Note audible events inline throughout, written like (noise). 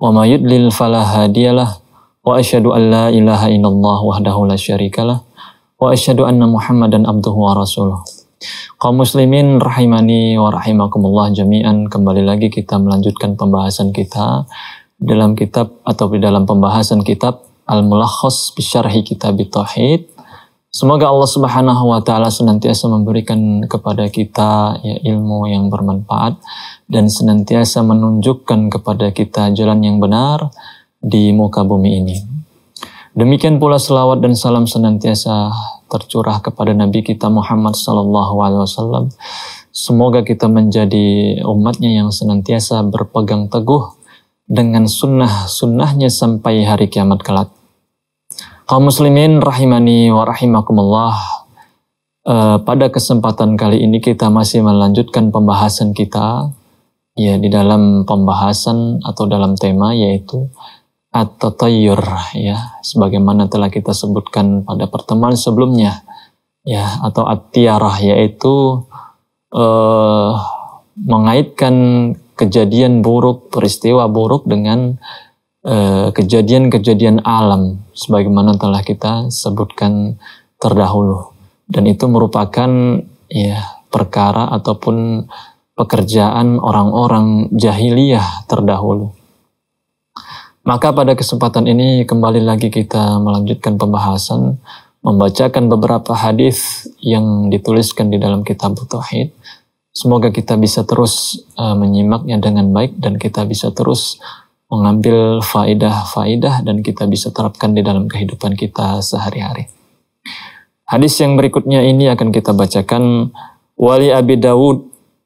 wa ma yudlil falaha hadiyalah wa asyhadu an la ilaha illallah wahdahu la syarikalah wa asyhadu anna muhammadan abduhu wa rasuluh kaum muslimin rahimani wa rahimakumullah jami'an kembali lagi kita melanjutkan pembahasan kita dalam kitab atau di dalam pembahasan kitab al-mulakhas bisyarhi kitab tauhid Semoga Allah Subhanahu wa taala senantiasa memberikan kepada kita ya, ilmu yang bermanfaat dan senantiasa menunjukkan kepada kita jalan yang benar di muka bumi ini. Demikian pula selawat dan salam senantiasa tercurah kepada Nabi kita Muhammad Sallallahu Alaihi Wasallam. Semoga kita menjadi umatnya yang senantiasa berpegang teguh dengan sunnah-sunnahnya sampai hari kiamat kelak. Kaum muslimin rahimani wa rahimakumullah. Uh, pada kesempatan kali ini kita masih melanjutkan pembahasan kita ya di dalam pembahasan atau dalam tema yaitu at-tatayyur ya sebagaimana telah kita sebutkan pada pertemuan sebelumnya ya atau at-tiarah yaitu uh, mengaitkan kejadian buruk, peristiwa buruk dengan Eh, kejadian-kejadian alam sebagaimana telah kita sebutkan terdahulu dan itu merupakan ya perkara ataupun pekerjaan orang-orang jahiliyah terdahulu. Maka pada kesempatan ini kembali lagi kita melanjutkan pembahasan membacakan beberapa hadis yang dituliskan di dalam kitab Tauhid. Semoga kita bisa terus uh, menyimaknya dengan baik dan kita bisa terus mengambil faidah-faidah dan kita bisa terapkan di dalam kehidupan kita sehari-hari. Hadis yang berikutnya ini akan kita bacakan Wali Abi Dawud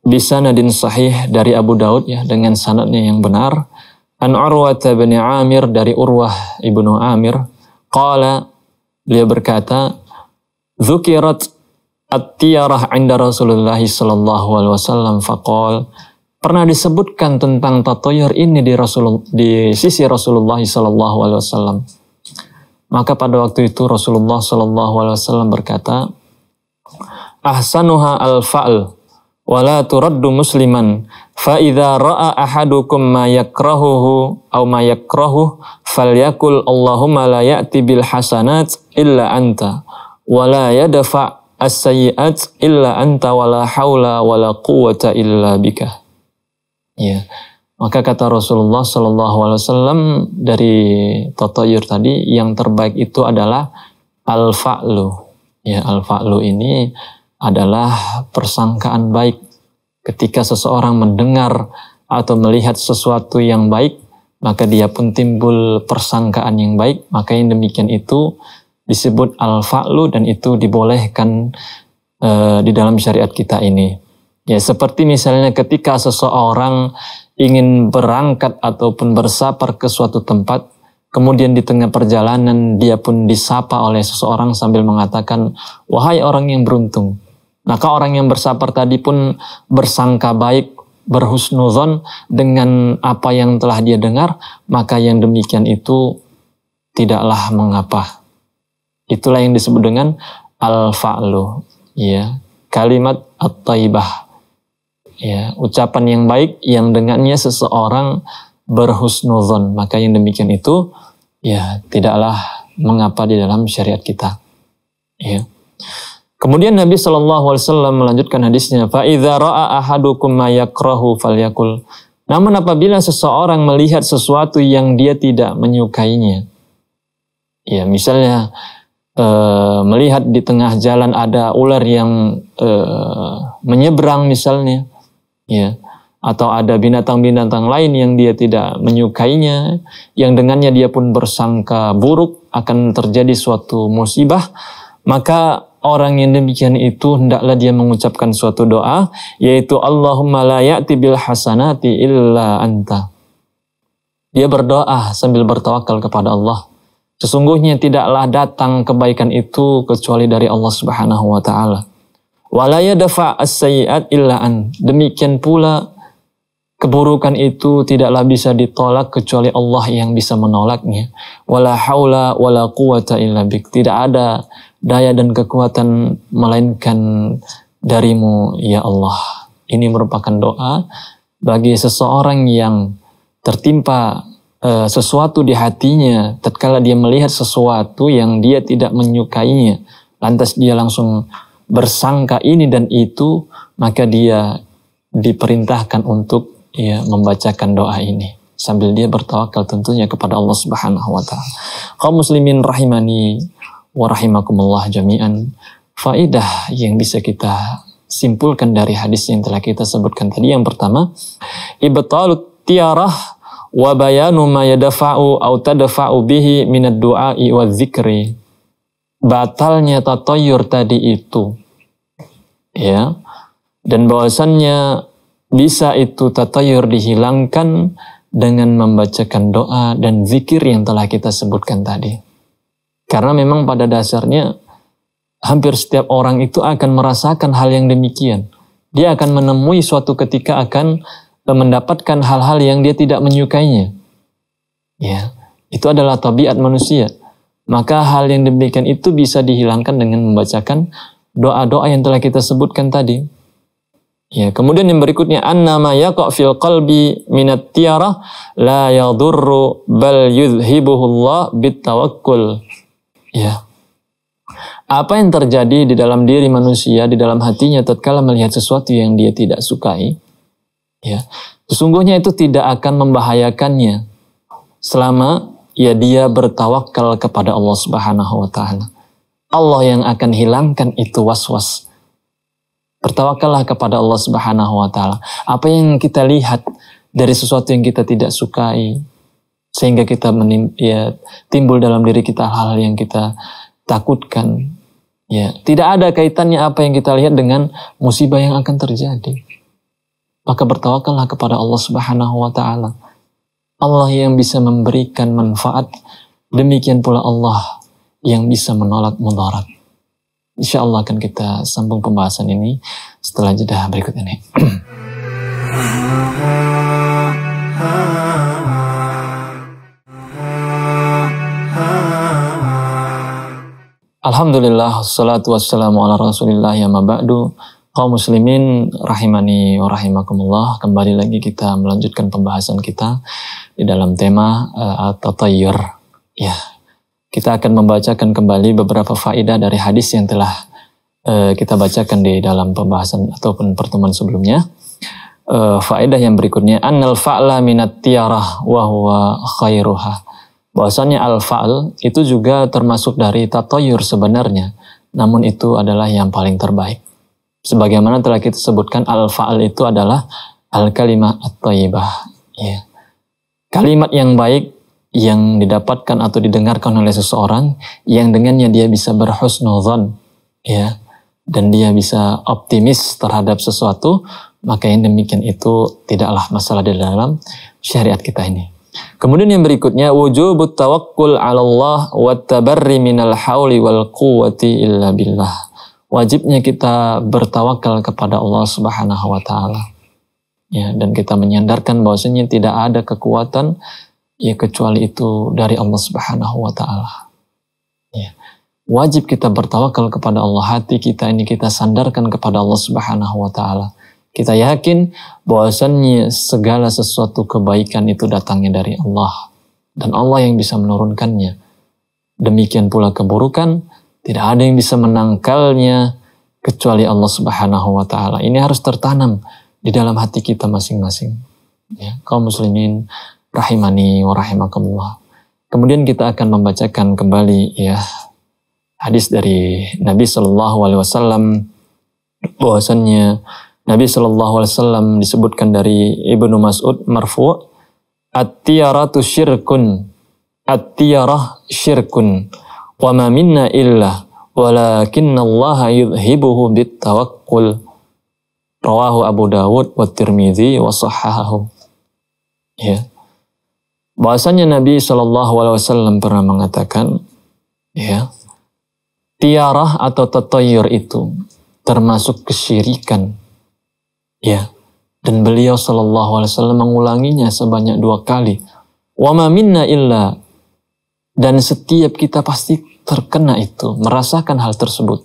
bisanadin sahih dari Abu Daud ya dengan sanadnya yang benar An Urwah bin Amir dari Urwah ibnu Amir qala dia berkata Zukirat at-tiyarah 'inda Rasulullah sallallahu alaihi wasallam faqala pernah disebutkan tentang tatoyur ini di Rasul di sisi Rasulullah Shallallahu Alaihi Wasallam. Maka pada waktu itu Rasulullah Shallallahu Alaihi Wasallam berkata, ahsanuha al faal wala turaddu musliman fa idza ra'a ahadukum ma yakrahuhu aw ma yakrahu falyakul allahumma la ya'ti bil hasanat illa anta wala yadfa as-sayyi'at illa anta wala haula wala quwwata illa bika Ya. Maka kata Rasulullah Shallallahu Alaihi Wasallam dari Totoyur tadi, yang terbaik itu adalah al-fa'lu. Ya, al-fa'lu ini adalah persangkaan baik. Ketika seseorang mendengar atau melihat sesuatu yang baik, maka dia pun timbul persangkaan yang baik. Maka yang demikian itu disebut al-fa'lu dan itu dibolehkan eh, di dalam syariat kita ini. Ya, seperti misalnya ketika seseorang ingin berangkat ataupun bersapar ke suatu tempat, kemudian di tengah perjalanan dia pun disapa oleh seseorang sambil mengatakan, "Wahai orang yang beruntung." Maka orang yang bersapar tadi pun bersangka baik, berhusnuzon dengan apa yang telah dia dengar, maka yang demikian itu tidaklah mengapa. Itulah yang disebut dengan al-fa'lu, ya. Kalimat at-taibah ya ucapan yang baik yang dengannya seseorang berhusnuzon maka yang demikian itu ya tidaklah mengapa di dalam syariat kita ya kemudian Nabi Shallallahu Alaihi Wasallam melanjutkan hadisnya faida ra'a ahadukum mayakrahu falyakul namun apabila seseorang melihat sesuatu yang dia tidak menyukainya ya misalnya e, melihat di tengah jalan ada ular yang e, menyeberang misalnya ya atau ada binatang-binatang lain yang dia tidak menyukainya, yang dengannya dia pun bersangka buruk akan terjadi suatu musibah, maka orang yang demikian itu hendaklah dia mengucapkan suatu doa, yaitu Allahumma la ya'ti bil hasanati illa anta. Dia berdoa sambil bertawakal kepada Allah. Sesungguhnya tidaklah datang kebaikan itu kecuali dari Allah Subhanahu wa taala. Walaya dafa as illa Demikian pula keburukan itu tidaklah bisa ditolak kecuali Allah yang bisa menolaknya. Wala haula wala quwata illa bik. Tidak ada daya dan kekuatan melainkan darimu ya Allah. Ini merupakan doa bagi seseorang yang tertimpa e, sesuatu di hatinya tatkala dia melihat sesuatu yang dia tidak menyukainya lantas dia langsung bersangka ini dan itu, maka dia diperintahkan untuk ya, membacakan doa ini sambil dia bertawakal tentunya kepada Allah Subhanahu wa taala. Kaum muslimin rahimani wa rahimakumullah jami'an. Faidah yang bisa kita simpulkan dari hadis yang telah kita sebutkan tadi yang pertama, ibtalut tiarah wa bayanu ma yadfa'u au tadfa'u bihi minad du'a'i wa dzikri batalnya tatoyur tadi itu ya dan bahwasannya bisa itu tatoyur dihilangkan dengan membacakan doa dan zikir yang telah kita sebutkan tadi. Karena memang pada dasarnya hampir setiap orang itu akan merasakan hal yang demikian. Dia akan menemui suatu ketika akan mendapatkan hal-hal yang dia tidak menyukainya. Ya, itu adalah tabiat manusia. Maka hal yang demikian itu bisa dihilangkan dengan membacakan doa-doa yang telah kita sebutkan tadi. Ya, kemudian yang berikutnya annama yaqa fil qalbi minat tiara la yadurru bal Allah bitawakkul. Ya. Apa yang terjadi di dalam diri manusia, di dalam hatinya tatkala melihat sesuatu yang dia tidak sukai, ya. Sesungguhnya itu tidak akan membahayakannya selama ya dia bertawakal kepada Allah Subhanahu wa taala. Allah yang akan hilangkan itu was-was. Bertawakallah kepada Allah Subhanahu wa taala. Apa yang kita lihat dari sesuatu yang kita tidak sukai sehingga kita menim, ya, timbul dalam diri kita hal-hal yang kita takutkan. Ya, tidak ada kaitannya apa yang kita lihat dengan musibah yang akan terjadi. Maka bertawakallah kepada Allah Subhanahu wa taala. Allah yang bisa memberikan manfaat, demikian pula Allah yang bisa menolak mudarat. Insya Allah akan kita sambung pembahasan ini setelah jeda berikut ini. (clears throat) Alhamdulillah, salatu wassalamu ala rasulillah ya mabadu. Kaum muslimin, rahimani wa rahimakumullah. Kembali lagi kita melanjutkan pembahasan kita di dalam tema uh, at-tatayyur. Ya, kita akan membacakan kembali beberapa faedah dari hadis yang telah uh, kita bacakan di dalam pembahasan ataupun pertemuan sebelumnya. Uh, faedah yang berikutnya annal fa'la minat tiarah wa huwa khairuha. Bahwasanya al-fa'l itu juga termasuk dari tatayur sebenarnya, namun itu adalah yang paling terbaik. Sebagaimana telah kita sebutkan al-fa'l itu adalah al-kalimah at-thayyibah. Yeah. Kalimat yang baik yang didapatkan atau didengarkan oleh seseorang yang dengannya dia bisa berhusnuzan ya dan dia bisa optimis terhadap sesuatu maka yang demikian itu tidaklah masalah di dalam syariat kita ini. Kemudian yang berikutnya wujubut tawakkul 'ala Allah wa tabarri minal hawli wal quwwati illa billah. Wajibnya kita bertawakal kepada Allah Subhanahu wa taala ya dan kita menyandarkan bahwasanya tidak ada kekuatan ya kecuali itu dari Allah Subhanahu wa taala. Ya. Wajib kita bertawakal kepada Allah. Hati kita ini kita sandarkan kepada Allah Subhanahu wa taala. Kita yakin bahwasannya segala sesuatu kebaikan itu datangnya dari Allah dan Allah yang bisa menurunkannya. Demikian pula keburukan tidak ada yang bisa menangkalnya kecuali Allah Subhanahu wa taala. Ini harus tertanam di dalam hati kita masing-masing. Ya, kaum muslimin rahimani wa rahimakumullah. Kemudian kita akan membacakan kembali ya hadis dari Nabi Shallallahu Alaihi Wasallam bahwasanya Nabi Shallallahu Alaihi Wasallam disebutkan dari ibnu Mas'ud marfu at-tiyaratu syirkun at-tiyarah syirkun wa ma minna illa walakinna Allah yudhibuhu bit tawakkul Rawahu Abu Dawud wa Tirmidzi wa sahahahu. Ya. Bahasanya Nabi Shallallahu alaihi wasallam pernah mengatakan ya, tiarah atau tatayur itu termasuk kesyirikan. Ya. Dan beliau Shallallahu alaihi wasallam mengulanginya sebanyak dua kali. Wa ma minna illa dan setiap kita pasti terkena itu, merasakan hal tersebut.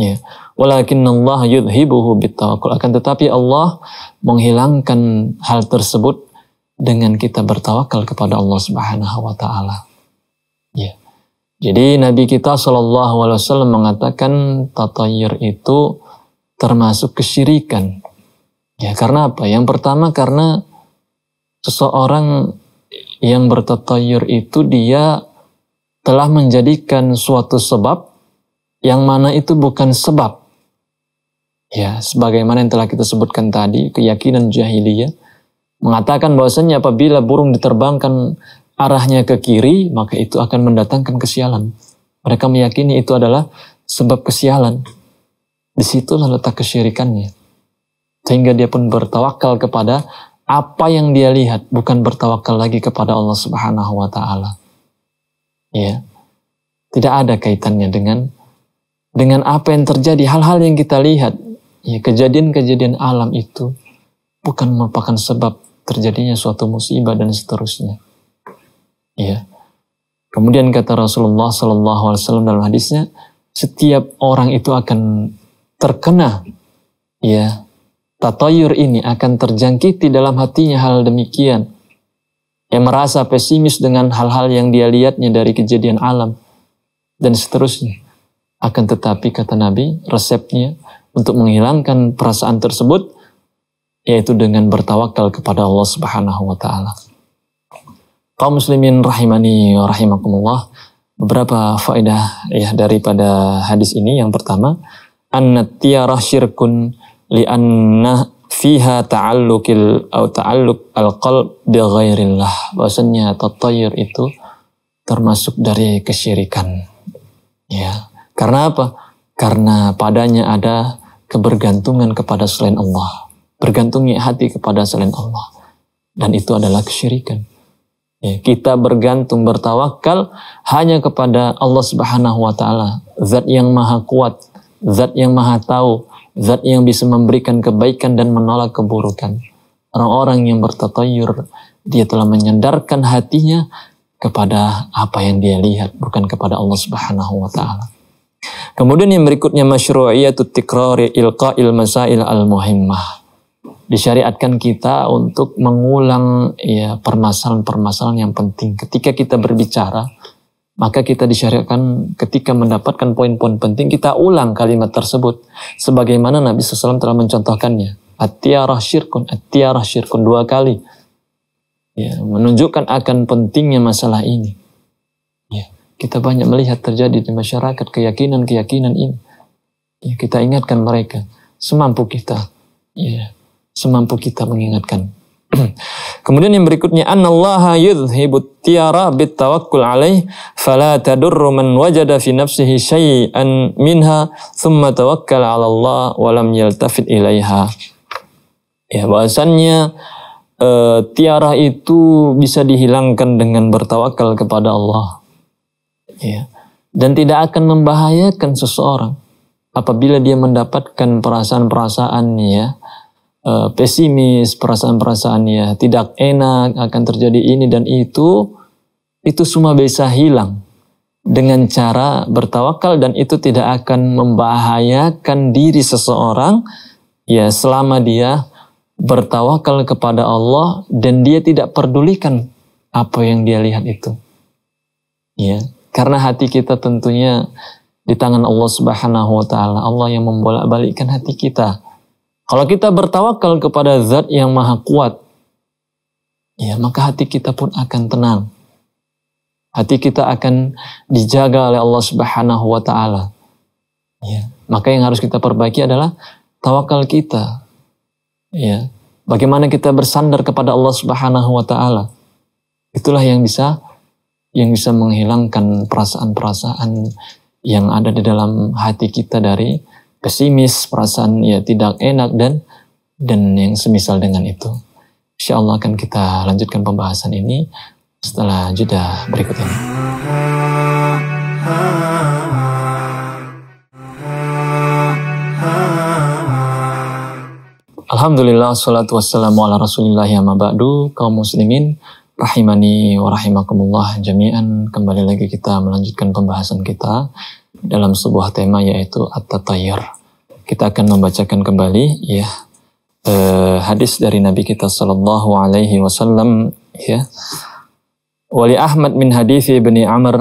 Ya. Walakin Allah yudhibuhu bitawakul. Akan tetapi Allah menghilangkan hal tersebut dengan kita bertawakal kepada Allah Subhanahu wa taala. Ya. Jadi Nabi kita saw alaihi wasallam mengatakan tatayur itu termasuk kesyirikan. Ya, karena apa? Yang pertama karena seseorang yang bertatayur itu dia telah menjadikan suatu sebab yang mana itu bukan sebab. Ya, sebagaimana yang telah kita sebutkan tadi, keyakinan jahiliyah mengatakan bahwasanya apabila burung diterbangkan arahnya ke kiri, maka itu akan mendatangkan kesialan. Mereka meyakini itu adalah sebab kesialan. Disitulah letak kesyirikannya. Sehingga dia pun bertawakal kepada apa yang dia lihat, bukan bertawakal lagi kepada Allah Subhanahu wa taala. Ya. Tidak ada kaitannya dengan dengan apa yang terjadi, hal-hal yang kita lihat, ya kejadian-kejadian alam itu bukan merupakan sebab terjadinya suatu musibah dan seterusnya. Ya. Kemudian kata Rasulullah Sallallahu Alaihi Wasallam dalam hadisnya, setiap orang itu akan terkena, ya, tatoyur ini akan terjangkiti dalam hatinya hal demikian. Yang merasa pesimis dengan hal-hal yang dia lihatnya dari kejadian alam dan seterusnya akan tetapi kata Nabi, resepnya untuk menghilangkan perasaan tersebut yaitu dengan bertawakal kepada Allah Subhanahu wa taala. Kaum muslimin rahimani wa rahimakumullah, beberapa faedah ya daripada hadis ini. Yang pertama, annatiyarah syirkun anna fiha ta'alluqil atau ta'alluq al-qalb bi ghairillah. Bahwasanya tatayur itu termasuk dari kesyirikan. Ya, karena apa? Karena padanya ada kebergantungan kepada selain Allah. Bergantungnya hati kepada selain Allah. Dan itu adalah kesyirikan. Ya, kita bergantung bertawakal hanya kepada Allah Subhanahu wa taala, zat yang maha kuat, zat yang maha tahu, zat yang bisa memberikan kebaikan dan menolak keburukan. Orang-orang yang bertatayur, dia telah menyandarkan hatinya kepada apa yang dia lihat, bukan kepada Allah Subhanahu wa taala. Kemudian yang berikutnya masyru'iyatut tikrari ilqa'il masail al-muhimmah. Disyariatkan kita untuk mengulang ya permasalahan-permasalahan yang penting. Ketika kita berbicara, maka kita disyariatkan ketika mendapatkan poin-poin penting kita ulang kalimat tersebut sebagaimana Nabi SAW telah mencontohkannya. At-tiarah syirkun, at-tiarah syirkun dua kali. Ya, menunjukkan akan pentingnya masalah ini. Kita banyak melihat terjadi di masyarakat keyakinan-keyakinan ini. Ya, kita ingatkan mereka semampu kita. Ya, semampu kita mengingatkan. (clears throat) Kemudian yang berikutnya annallaha yudhibut tiara bit tawakkul alaih fala tadurru man wajada fi nafsihi syai'an minha thumma tawakkal 'ala Allah wa lam yaltafit ilaiha. Ya bahasannya eh, tiara itu bisa dihilangkan dengan bertawakal kepada Allah ya. dan tidak akan membahayakan seseorang apabila dia mendapatkan perasaan perasaan ya e, pesimis perasaan-perasaannya tidak enak akan terjadi ini dan itu itu semua bisa hilang dengan cara bertawakal dan itu tidak akan membahayakan diri seseorang ya selama dia bertawakal kepada Allah dan dia tidak pedulikan apa yang dia lihat itu. Ya. Karena hati kita tentunya di tangan Allah Subhanahu wa taala. Allah yang membolak-balikkan hati kita. Kalau kita bertawakal kepada zat yang maha kuat, ya maka hati kita pun akan tenang. Hati kita akan dijaga oleh Allah Subhanahu wa taala. Ya, maka yang harus kita perbaiki adalah tawakal kita. Ya, bagaimana kita bersandar kepada Allah Subhanahu wa taala. Itulah yang bisa yang bisa menghilangkan perasaan-perasaan yang ada di dalam hati kita dari pesimis, perasaan ya tidak enak dan dan yang semisal dengan itu. Insya Allah akan kita lanjutkan pembahasan ini setelah jeda berikut ini. Alhamdulillah, salatu wassalamu ala rasulillah ya mabadu, kaum muslimin, Rahimani wa rahimakumullah jami'an kembali lagi kita melanjutkan pembahasan kita dalam sebuah tema yaitu at tayyir Kita akan membacakan kembali ya eh, hadis dari Nabi kita sallallahu alaihi wasallam ya. Wali Ahmad min hadithi Ibni Amr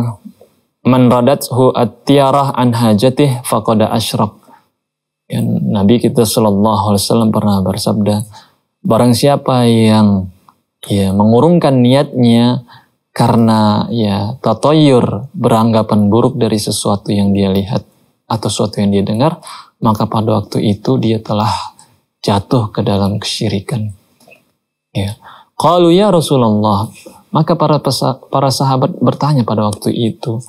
man radathu at-tiarah an hajatih faqada asyraq. Ya, Nabi kita sallallahu alaihi wasallam pernah bersabda, barang siapa yang ya mengurungkan niatnya karena ya tatoyur beranggapan buruk dari sesuatu yang dia lihat atau sesuatu yang dia dengar, maka pada waktu itu dia telah jatuh ke dalam kesyirikan. Ya. kalau ya Rasulullah, maka para para sahabat bertanya pada waktu itu,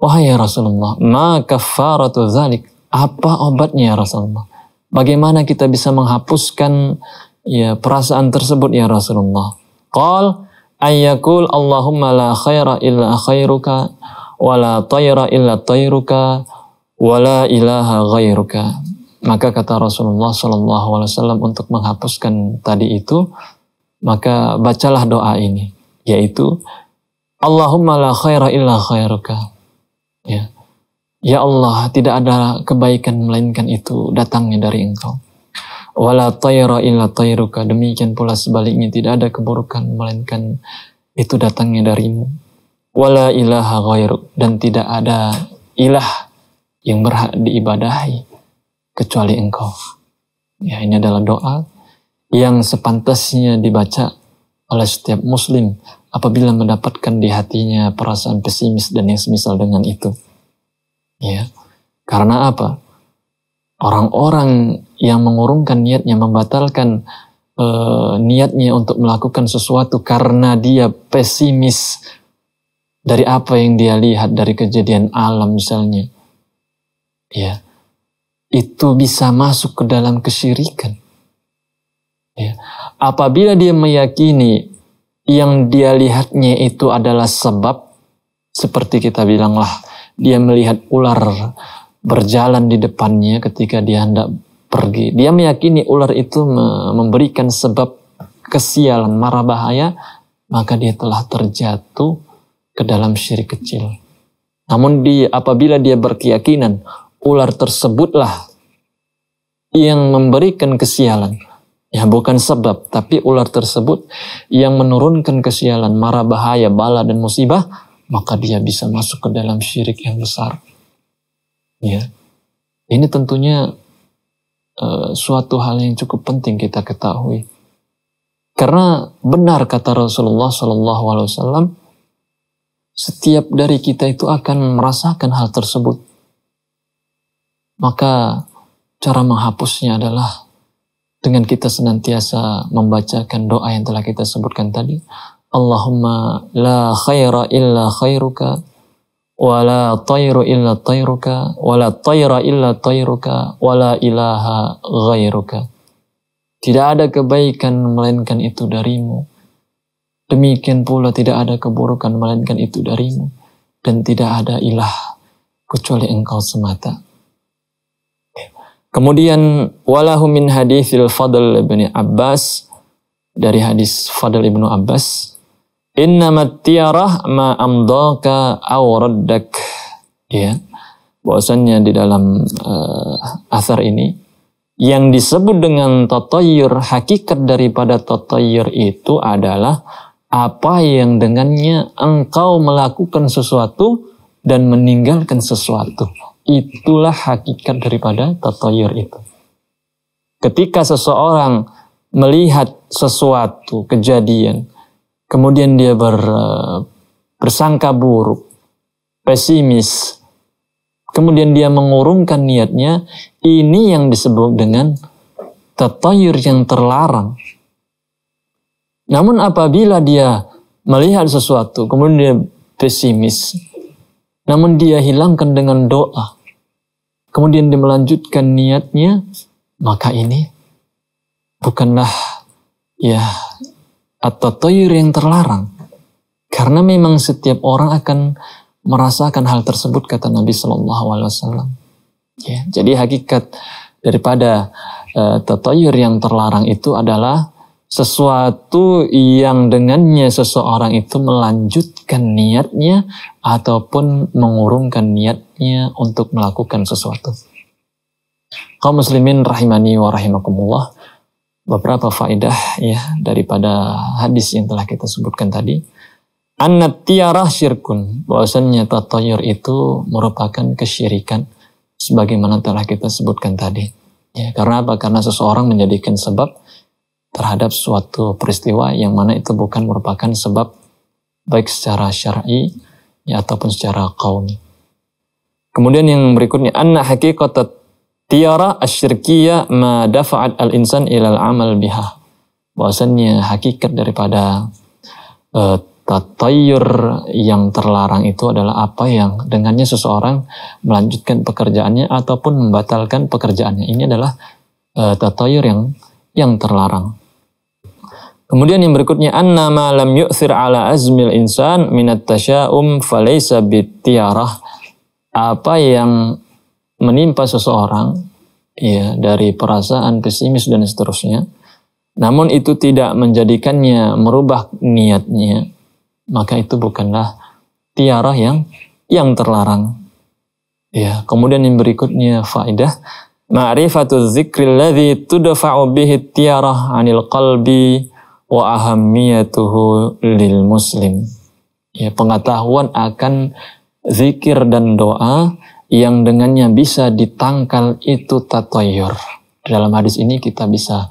Wahai ya Rasulullah, maka kafaratu zalik? Apa obatnya ya Rasulullah? Bagaimana kita bisa menghapuskan ya perasaan tersebut ya Rasulullah. Qal ayyakul Allahumma la khaira illa khairuka wa la tayra illa tayruka wa la ilaha ghairuka. Maka kata Rasulullah sallallahu Alaihi Wasallam untuk menghapuskan tadi itu, maka bacalah doa ini, yaitu Allahumma la khaira illa khairuka. Ya. ya Allah, tidak ada kebaikan melainkan itu datangnya dari Engkau wala tayra illa tayruka demikian pula sebaliknya tidak ada keburukan melainkan itu datangnya darimu wala ilaha ghairu dan tidak ada ilah yang berhak diibadahi kecuali engkau ya ini adalah doa yang sepantasnya dibaca oleh setiap muslim apabila mendapatkan di hatinya perasaan pesimis dan yang semisal dengan itu ya karena apa orang-orang yang mengurungkan niatnya, membatalkan e, niatnya untuk melakukan sesuatu karena dia pesimis dari apa yang dia lihat dari kejadian alam misalnya. Ya. Itu bisa masuk ke dalam kesyirikan. Ya. Apabila dia meyakini yang dia lihatnya itu adalah sebab seperti kita bilanglah dia melihat ular berjalan di depannya ketika dia hendak pergi. Dia meyakini ular itu memberikan sebab kesialan, marah bahaya, maka dia telah terjatuh ke dalam syirik kecil. Namun dia, apabila dia berkeyakinan ular tersebutlah yang memberikan kesialan, ya bukan sebab, tapi ular tersebut yang menurunkan kesialan, marah bahaya, bala dan musibah, maka dia bisa masuk ke dalam syirik yang besar. Ya. Ini tentunya Eh, suatu hal yang cukup penting kita ketahui. Karena benar kata Rasulullah Shallallahu Alaihi Wasallam, setiap dari kita itu akan merasakan hal tersebut. Maka cara menghapusnya adalah dengan kita senantiasa membacakan doa yang telah kita sebutkan tadi. Allahumma la khaira illa khairuka wala tayru illa tayruka wala tayra illa tayruka wala ilaha ghairuka tidak ada kebaikan melainkan itu darimu demikian pula tidak ada keburukan melainkan itu darimu dan tidak ada ilah kecuali engkau semata kemudian walahu min hadithil fadl bin Abbas dari hadis Fadl ibnu Abbas Innamat tiarah ma amdaka awradak Ya. bahasannya di dalam uh, asar ini yang disebut dengan tatayur hakikat daripada tatayur itu adalah apa yang dengannya engkau melakukan sesuatu dan meninggalkan sesuatu. Itulah hakikat daripada tatayur itu. Ketika seseorang melihat sesuatu kejadian kemudian dia ber, bersangka eh, buruk, pesimis, kemudian dia mengurungkan niatnya, ini yang disebut dengan tatayur yang terlarang. Namun apabila dia melihat sesuatu, kemudian dia pesimis, namun dia hilangkan dengan doa, kemudian dia melanjutkan niatnya, maka ini bukanlah ya atau toyur yang terlarang. Karena memang setiap orang akan merasakan hal tersebut kata Nabi Shallallahu Alaihi Wasallam. Ya, jadi hakikat daripada uh, yang terlarang itu adalah sesuatu yang dengannya seseorang itu melanjutkan niatnya ataupun mengurungkan niatnya untuk melakukan sesuatu. Kau muslimin rahimani wa rahimakumullah beberapa faedah ya daripada hadis yang telah kita sebutkan tadi. Anat tiarah syirkun, bahwasannya tatayur itu merupakan kesyirikan sebagaimana telah kita sebutkan tadi. Ya, karena apa? Karena seseorang menjadikan sebab terhadap suatu peristiwa yang mana itu bukan merupakan sebab baik secara syar'i ya, ataupun secara kaum Kemudian yang berikutnya anak hakikat tiara asyirkiya ma dafa'at al-insan ilal amal biha. Bahwasannya hakikat daripada uh, eh, Tatayur yang terlarang itu adalah apa yang dengannya seseorang melanjutkan pekerjaannya ataupun membatalkan pekerjaannya. Ini adalah uh, eh, tatayur yang yang terlarang. Kemudian yang berikutnya anna ma lam yu'thir ala azmil insan minat tasyaum falaysa bitiarah. Apa yang menimpa seseorang ya dari perasaan pesimis dan seterusnya namun itu tidak menjadikannya merubah niatnya maka itu bukanlah tiarah yang yang terlarang ya kemudian yang berikutnya faedah ma'rifatu dzikri alladhi tudfa'u bihi tiarah 'anil qalbi wa ahammiyatuhu lil muslim ya pengetahuan akan zikir dan doa yang dengannya bisa ditangkal itu tatoyur. Dalam hadis ini kita bisa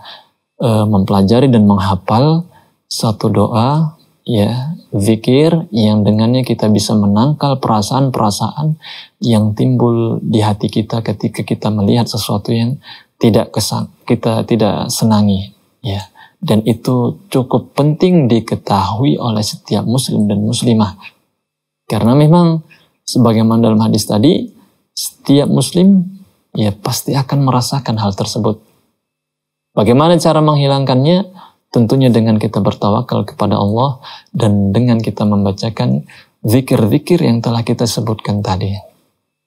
e, mempelajari dan menghafal satu doa ya zikir yang dengannya kita bisa menangkal perasaan-perasaan yang timbul di hati kita ketika kita melihat sesuatu yang tidak kesan kita tidak senangi ya dan itu cukup penting diketahui oleh setiap muslim dan muslimah karena memang sebagaimana dalam hadis tadi setiap muslim ya pasti akan merasakan hal tersebut. Bagaimana cara menghilangkannya? Tentunya dengan kita bertawakal kepada Allah dan dengan kita membacakan zikir-zikir yang telah kita sebutkan tadi.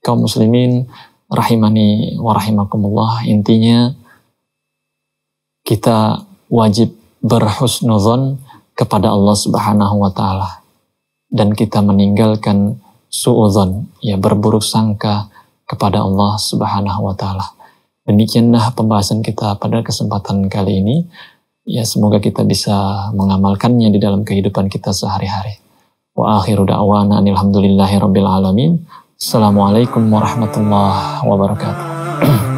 Kaum muslimin rahimani wa rahimakumullah intinya kita wajib berhusnuzon kepada Allah Subhanahu wa taala dan kita meninggalkan suudzon ya berburuk sangka kepada Allah Subhanahu wa taala. Demikianlah pembahasan kita pada kesempatan kali ini. Ya semoga kita bisa mengamalkannya di dalam kehidupan kita sehari-hari. Wa akhiru da'wana alamin. Assalamualaikum warahmatullahi wabarakatuh. (clears throat)